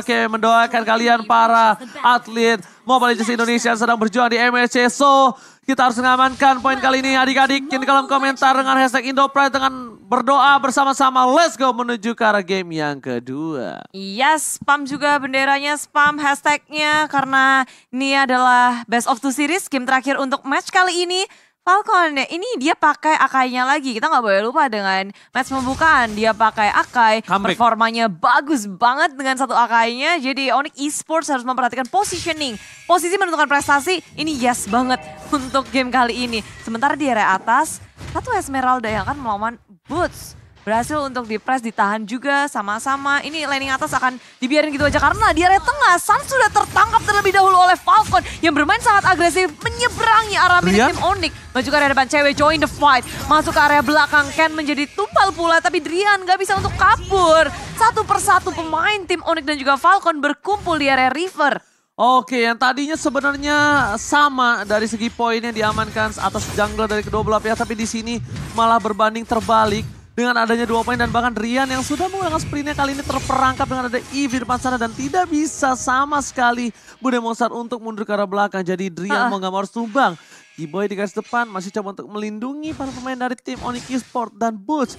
Oke, mendoakan kalian para atlet Mobile Legends Indonesia yang sedang berjuang di MSC. So, kita harus mengamankan poin kali ini adik-adik. di kolom komentar dengan hashtag Indopride dengan berdoa bersama-sama. Let's go menuju ke arah game yang kedua. Iya, yes, spam juga benderanya, spam hashtagnya. Karena ini adalah best of two series, game terakhir untuk match kali ini. Falcon ya ini dia pakai akainya lagi kita nggak boleh lupa dengan match pembukaan dia pakai akai Comeback. performanya bagus banget dengan satu akainya jadi Onyx Esports harus memperhatikan positioning posisi menentukan prestasi ini yes banget untuk game kali ini sementara di area atas satu Esmeralda yang akan melawan Boots berhasil untuk di press ditahan juga sama-sama. Ini landing atas akan dibiarin gitu aja karena di area tengah Sun sudah tertangkap terlebih dahulu oleh Falcon yang bermain sangat agresif menyeberangi arah milik tim Onyx Maju ke area depan cewek, join the fight. Masuk ke area belakang, Ken menjadi tumpal pula. Tapi Drian gak bisa untuk kabur. Satu persatu pemain tim Onyx dan juga Falcon berkumpul di area river. Oke, yang tadinya sebenarnya sama dari segi poinnya diamankan atas jungle dari kedua belah pihak. Tapi di sini malah berbanding terbalik dengan adanya dua poin dan bahkan Rian yang sudah menggunakan sprintnya kali ini terperangkap dengan ada Eve di depan sana dan tidak bisa sama sekali Bude Mozart untuk mundur ke arah belakang. Jadi Rian uh. Ah. mau nggak mau harus tumbang D-Boy di garis depan masih coba untuk melindungi para pemain dari tim Oniki Sport dan Boots.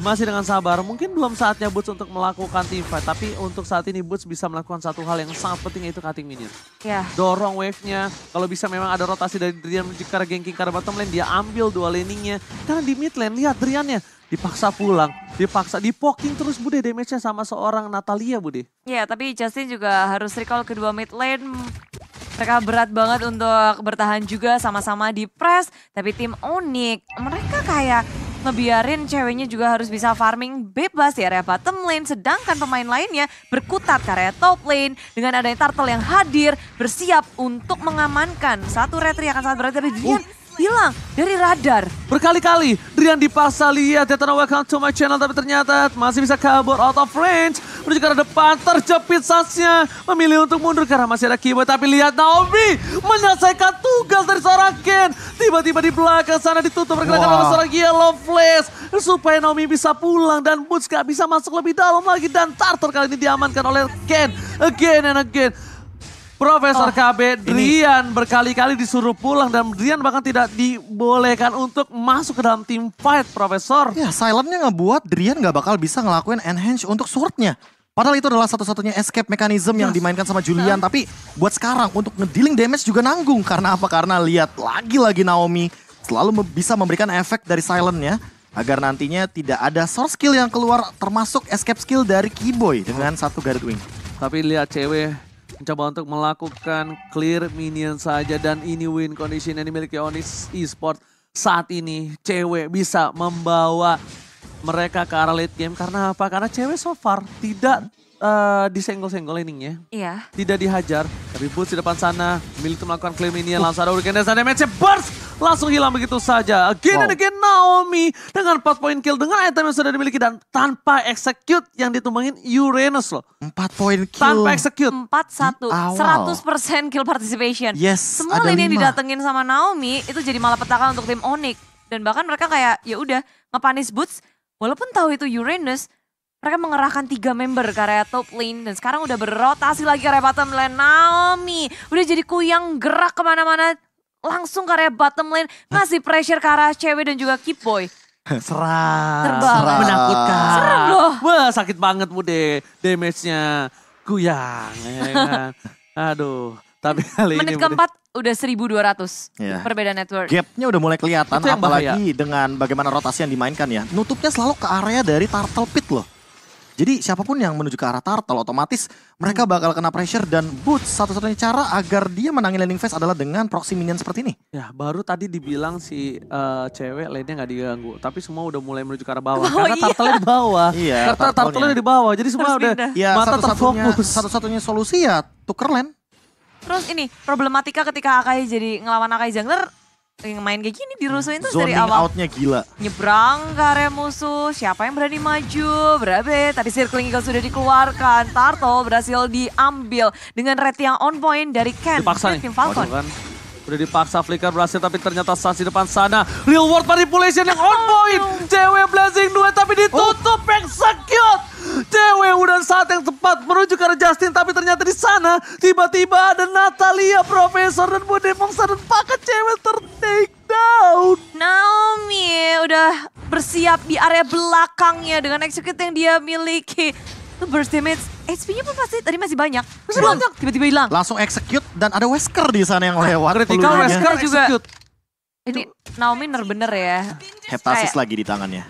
Masih dengan sabar, mungkin belum saatnya Boots untuk melakukan team fight. Tapi untuk saat ini Boots bisa melakukan satu hal yang sangat penting yaitu cutting minion. Ya. Dorong wave-nya, kalau bisa memang ada rotasi dari Drian menuju ke ganking ke bottom lane, dia ambil dua laning-nya. Karena di mid lane, lihat Drian nya dipaksa pulang, dipaksa di dipoking terus Bude damage-nya sama seorang Natalia Bude. Ya, tapi Justin juga harus recall kedua mid lane mereka berat banget untuk bertahan juga sama-sama di press. Tapi tim unik, mereka kayak ngebiarin ceweknya juga harus bisa farming bebas di area bottom lane. Sedangkan pemain lainnya berkutat ke area top lane dengan adanya turtle yang hadir bersiap untuk mengamankan satu retri akan sangat dari hati Uh hilang dari radar. Berkali-kali Rian dipaksa lihat Tetana welcome to my channel tapi ternyata masih bisa kabur out of range. Menuju ke arah depan terjepit sasnya memilih untuk mundur karena masih ada keyboard. tapi lihat Naomi menyelesaikan tugas dari seorang Ken. Tiba-tiba di belakang sana ditutup pergerakan wow. oleh seorang Yellow Flash supaya Naomi bisa pulang dan Boots gak bisa masuk lebih dalam lagi dan Tartar kali ini diamankan oleh Ken again and again. Profesor oh. KB Drian berkali-kali disuruh pulang dan Drian bahkan tidak dibolehkan untuk masuk ke dalam tim fight, Profesor. Ya, silentnya ngebuat Drian gak bakal bisa ngelakuin enhance untuk swordnya. Padahal itu adalah satu-satunya escape mechanism yang dimainkan sama Julian. Nah. Tapi buat sekarang untuk ngedealing damage juga nanggung. Karena apa? Karena lihat lagi-lagi Naomi selalu bisa memberikan efek dari silentnya. Agar nantinya tidak ada source skill yang keluar termasuk escape skill dari Keyboy dengan satu Garrett Wing. Tapi lihat cewek mencoba untuk melakukan clear minion saja dan ini win condition yang dimiliki Onyx Esport saat ini cewek bisa membawa mereka ke arah late game karena apa? Karena cewek so far tidak uh, disenggol-senggol ya Iya. Tidak dihajar. Tapi Boots di depan sana. Milik melakukan clear minion Langsung ada Hurricane dan damage burst langsung hilang begitu saja. Again wow. and again Naomi dengan 4 poin kill dengan item yang sudah dimiliki dan tanpa execute yang ditumbangin Uranus loh. 4 poin kill. Tanpa execute. 4-1. 100% kill participation. Yes, Semua ini yang didatengin sama Naomi itu jadi malah petaka untuk tim Onyx. Dan bahkan mereka kayak ya udah ngepanis Boots walaupun tahu itu Uranus mereka mengerahkan tiga member karya top lane dan sekarang udah berotasi lagi ke area bottom lane. Naomi udah jadi kuyang gerak kemana-mana langsung ke area bottom lane ngasih pressure ke arah cewek dan juga keep boy. Serang. Terbang. Serang. Menakutkan. Serang loh. Wah sakit banget Bude. Damage-nya kuyang. Ya kan? Aduh. Tapi kali Menit ini keempat udah 1200 yeah. perbedaan network. Gapnya udah mulai kelihatan apalagi bahaya. dengan bagaimana rotasi yang dimainkan ya. Nutupnya selalu ke area dari turtle pit loh. Jadi siapapun yang menuju ke arah turtle otomatis mereka hmm. bakal kena pressure dan boots satu-satunya cara agar dia menangin landing phase adalah dengan proxy minion seperti ini. Ya baru tadi dibilang si uh, cewek lainnya nggak diganggu tapi semua udah mulai menuju ke arah bawah oh, karena iya. turtle di bawah. Iya. Karena turtle di bawah jadi semua Terus udah ya, mata satu -satunya, terfokus. Satu-satunya solusi ya tuker lane. Terus ini problematika ketika Akai jadi ngelawan Akai jungler yang main kayak gini dirusuhin tuh Zoning dari awal. outnya gila. Nyebrang ke area musuh, siapa yang berani maju, berabe. Tapi Circling Eagle sudah dikeluarkan, Tarto berhasil diambil dengan red yang on point dari Ken. Dipaksa nih. Tim Falcon. Waduh kan. Udah dipaksa Flicker berhasil tapi ternyata sasi depan sana. Real World Manipulation yang on point. CW Blazing 2 tapi ditutup oh. execute. CW udah saat yang tepat menuju ke Justin tapi ternyata di sana tiba-tiba ada Natalia Profesor dan Bude Mongsa dan paket CW ter bersiap di area belakangnya dengan execute yang dia miliki. Itu burst damage. HP-nya pun pasti tadi masih banyak. Masih Tiba-tiba hilang. Langsung execute dan ada Wesker di sana yang lewat. Critical Wesker juga. Ini Naomi bener-bener ya. Heptasis lagi di tangannya.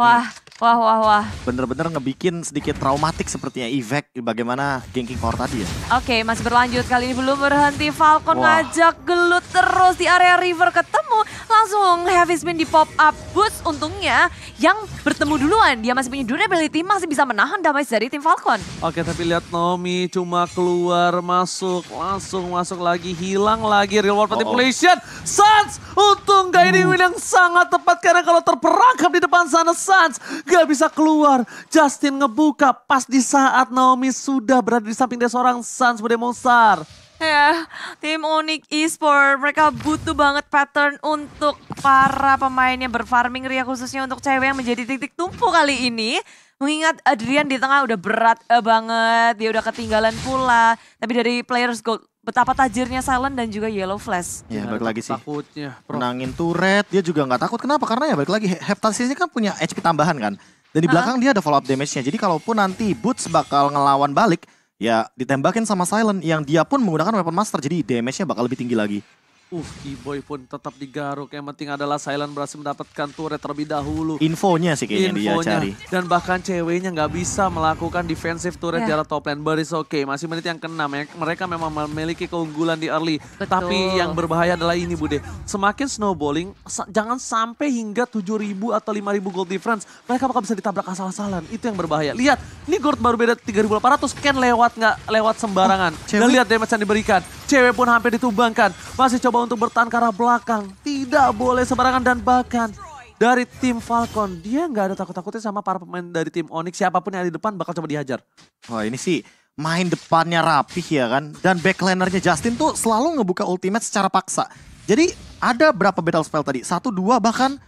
Wah. Wah, wah, wah. Bener-bener ngebikin sedikit traumatik sepertinya efek bagaimana ganking power tadi ya. Oke, okay, masih berlanjut. Kali ini belum berhenti. Falcon wah. ngajak gelut terus di area river ketemu. Langsung heavy spin di pop up. Boots untungnya yang bertemu duluan. Dia masih punya durability, masih bisa menahan damage dari tim Falcon. Oke, okay, tapi lihat Nomi cuma keluar, masuk, langsung masuk lagi, hilang lagi. real world oh, oh. manipulation. Oh. Sans, untung gak ini win yang sangat tepat karena kalau terperangkap di depan sana Sans Gak bisa keluar. Justin ngebuka pas di saat Naomi sudah berada di samping dia seorang Sans Monsar. Ya, tim Onyx Esport mereka butuh banget pattern untuk para pemainnya berfarming Ria khususnya untuk cewek yang menjadi titik tumpu kali ini. Mengingat Adrian di tengah udah berat banget, dia udah ketinggalan pula. Tapi dari players gold betapa tajirnya Silent dan juga Yellow Flash. Ya, balik lagi sih. Takutnya. Bro. Menangin turret, dia juga nggak takut. Kenapa? Karena ya balik lagi, Heptasis ini kan punya HP tambahan kan. Dan di belakang uh -huh. dia ada follow up damage-nya. Jadi kalaupun nanti Boots bakal ngelawan balik, ya ditembakin sama Silent yang dia pun menggunakan weapon master. Jadi damage-nya bakal lebih tinggi lagi. Uh, E-Boy pun tetap digaruk. Yang penting adalah Silent berhasil mendapatkan turret terlebih dahulu. Infonya sih kayaknya Infonya. dia cari. Dan bahkan ceweknya nggak bisa melakukan defensive turret yeah. Ya. jarak top lane. But oke, okay. masih menit yang ke ya. Mereka memang memiliki keunggulan di early. Betul. Tapi yang berbahaya adalah ini Bude. Semakin snowballing, jangan sampai hingga 7.000 atau 5.000 gold difference. Mereka bakal bisa ditabrak asal-asalan. Itu yang berbahaya. Lihat, ini gold baru beda 3.800. Ken lewat nggak lewat sembarangan. Oh, Dan lihat damage yang diberikan. Cewek pun hampir ditumbangkan. Masih coba untuk bertahan ke arah belakang. Tidak boleh sembarangan dan bahkan dari tim Falcon. Dia nggak ada takut-takutnya sama para pemain dari tim Onyx. Siapapun yang ada di depan bakal coba dihajar. Wah oh, ini sih main depannya rapih ya kan. Dan backlinernya Justin tuh selalu ngebuka ultimate secara paksa. Jadi ada berapa battle spell tadi? Satu, dua bahkan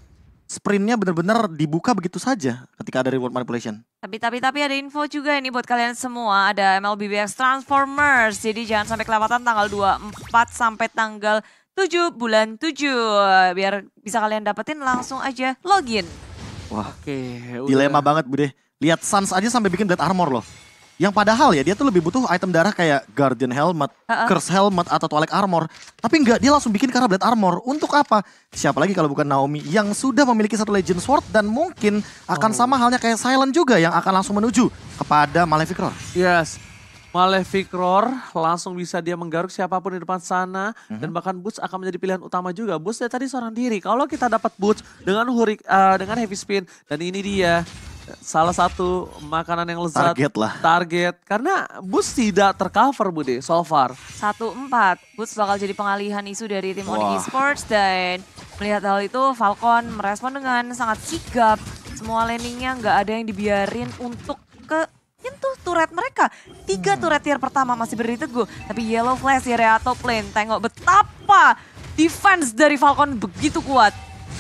sprintnya benar-benar dibuka begitu saja ketika ada reward manipulation. Tapi tapi tapi ada info juga ini buat kalian semua ada MLBBX Transformers. Jadi jangan sampai kelewatan tanggal 24 sampai tanggal 7 bulan 7 biar bisa kalian dapetin langsung aja login. Wah. Oke, dilema banget Bu deh. Lihat Sans aja sampai bikin blade armor loh. Yang padahal ya dia tuh lebih butuh item darah kayak Guardian Helmet, uh-uh. Curse Helmet atau Twilight Armor. Tapi enggak, dia langsung bikin Karablet Armor. Untuk apa? Siapa lagi kalau bukan Naomi yang sudah memiliki satu Legend Sword dan mungkin akan oh. sama halnya kayak Silent juga yang akan langsung menuju kepada Malefic Roar. Yes, Malefic Roar langsung bisa dia menggaruk siapapun di depan sana mm-hmm. dan bahkan Boots akan menjadi pilihan utama juga. Boots dari tadi seorang diri. Kalau kita dapat Boots dengan hurik uh, dengan heavy spin dan ini dia salah satu makanan yang lezat. Target lah. Target. Karena Bus tidak tercover Budi so far. Satu empat. Bus bakal jadi pengalihan isu dari tim Oni Esports dan melihat hal itu Falcon merespon dengan sangat sigap. Semua landingnya nggak ada yang dibiarin untuk ke nyentuh turret mereka. Tiga hmm. turret tier pertama masih berdiri teguh. Tapi Yellow Flash di area top lane. Tengok betapa defense dari Falcon begitu kuat.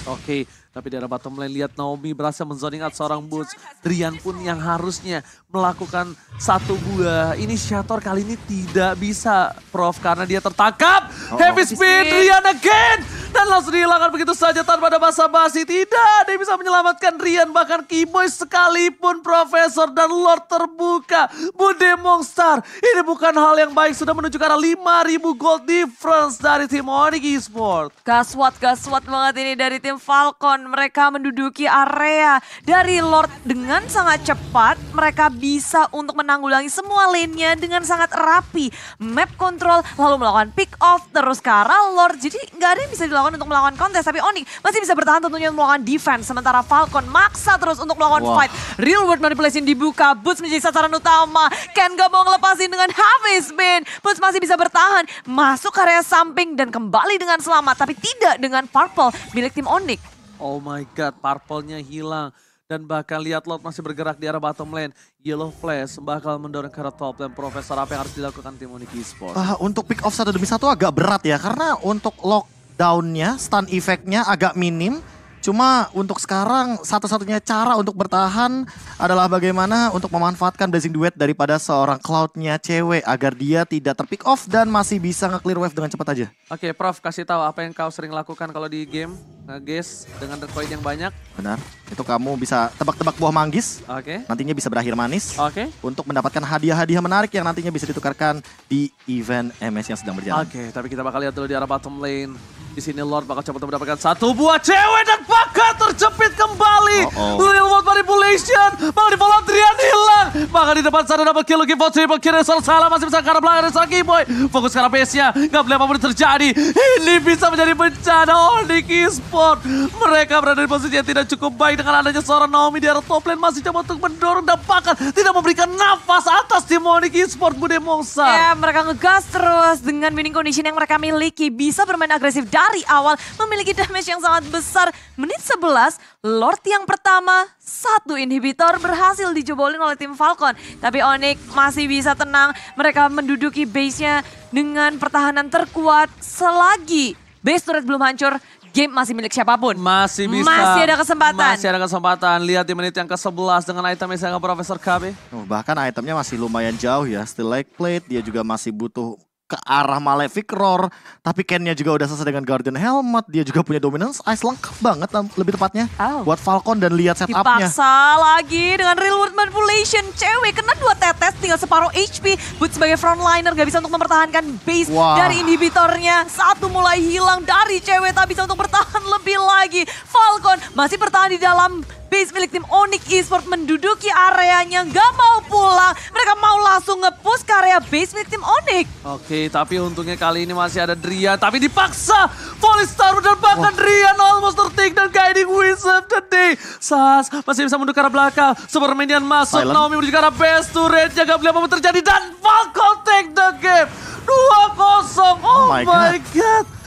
Oke. Okay. Tapi di arah bottom lane lihat Naomi berhasil menzoning out seorang Boots. Rian pun yang harusnya melakukan satu buah inisiator kali ini tidak bisa Prof. Karena dia tertangkap. Oh, oh. Heavy speed Rian again. Dan langsung dihilangkan begitu saja tanpa ada basa-basi. Tidak dia bisa menyelamatkan Rian bahkan Kimoy sekalipun Profesor dan Lord terbuka. Bude Monster ini bukan hal yang baik sudah menunjukkan ke arah 5000 gold difference dari tim Onyx Esports. Gaswat, gaswat banget ini dari tim Falcon mereka menduduki area dari Lord dengan sangat cepat. Mereka bisa untuk menanggulangi semua lane-nya dengan sangat rapi. Map control, lalu melakukan pick off, terus ke arah Lord. Jadi nggak ada yang bisa dilakukan untuk melakukan kontes. Tapi Onyx masih bisa bertahan tentunya melakukan defense. Sementara Falcon maksa terus untuk melakukan wow. fight. Real world manipulation dibuka, Boots menjadi sasaran utama. Ken gak mau ngelepasin dengan Hafiz Bin. Boots masih bisa bertahan, masuk area samping dan kembali dengan selamat. Tapi tidak dengan Purple milik tim Onyx. Oh my god, purple-nya hilang. Dan bahkan lihat Lot masih bergerak di arah bottom lane. Yellow Flash bakal mendorong ke top lane. Profesor apa yang harus dilakukan tim Unik Esports? Uh, untuk pick off satu demi satu agak berat ya. Karena untuk lockdown-nya, stun effect agak minim. Cuma untuk sekarang satu-satunya cara untuk bertahan adalah bagaimana untuk memanfaatkan blazing duet daripada seorang cloudnya cewek agar dia tidak terpick off dan masih bisa nge-clear wave dengan cepat aja. Oke, okay, Prof kasih tahu apa yang kau sering lakukan kalau di game ngeges dengan koin yang banyak. Benar. Itu kamu bisa tebak-tebak buah manggis. Oke. Okay. Nantinya bisa berakhir manis. Oke. Okay. Untuk mendapatkan hadiah-hadiah menarik yang nantinya bisa ditukarkan di event MS yang sedang berjalan. Oke, okay, tapi kita bakal lihat dulu di arah bottom lane. Di sini Lord bakal cepat mendapatkan satu buah cewek dan bakal terjepit kembali. Oh, oh. Real World Manipulation, bakal di Adrian hilang. Maka di depan sana dapat kill Lucky Fox, triple kill Resor salah masih bisa karena belakang lagi, Boy. Fokus karena base-nya, nggak boleh apapun terjadi. Ini bisa menjadi bencana Onyx Esport. Mereka berada di posisi yang tidak cukup baik dengan adanya seorang Naomi di arah top lane masih coba untuk mendorong dan bahkan tidak memberikan nafas atas tim Onyx Esport Bude Mongsa. Ya, mereka ngegas terus dengan winning condition yang mereka miliki. Bisa bermain agresif dan dari awal memiliki damage yang sangat besar. Menit 11, Lord yang pertama, satu inhibitor berhasil dijebolin oleh tim Falcon. Tapi Onyx masih bisa tenang, mereka menduduki base-nya dengan pertahanan terkuat selagi base turret belum hancur game masih milik siapapun. Masih bisa. Masih ada kesempatan. Masih ada kesempatan. Lihat di menit yang ke-11 dengan item yang Profesor KB. Oh, bahkan itemnya masih lumayan jauh ya. Still like plate, dia juga masih butuh ke arah Malefic Roar. Tapi Kennya juga udah selesai dengan Guardian Helmet. Dia juga punya Dominance Ice lengkap banget lebih tepatnya. Oh. Buat Falcon dan lihat setupnya. Dipaksa lagi dengan Real World Manipulation. Cewek kena dua tetes tinggal separuh HP. Boots sebagai frontliner gak bisa untuk mempertahankan base Wah. dari inhibitornya. Satu mulai hilang dari cewek tapi bisa untuk bertahan lebih lagi. Falcon masih bertahan di dalam base milik tim Onyx Esports. menduduki areanya. Gak mau pulang. Mereka mau langsung ngepush karya base milik tim Onyx. Oke, tapi untungnya kali ini masih ada Dria Tapi dipaksa Polystar dan bahkan oh. Drian almost tertik dan guiding Wizard of the day. Sas masih bisa mundur ke arah belakang. Supermanian masuk, Silent. Naomi menuju ke arah base to red. Jaga beli apa terjadi dan Falcon take the game. 2-0, oh, oh my god. god.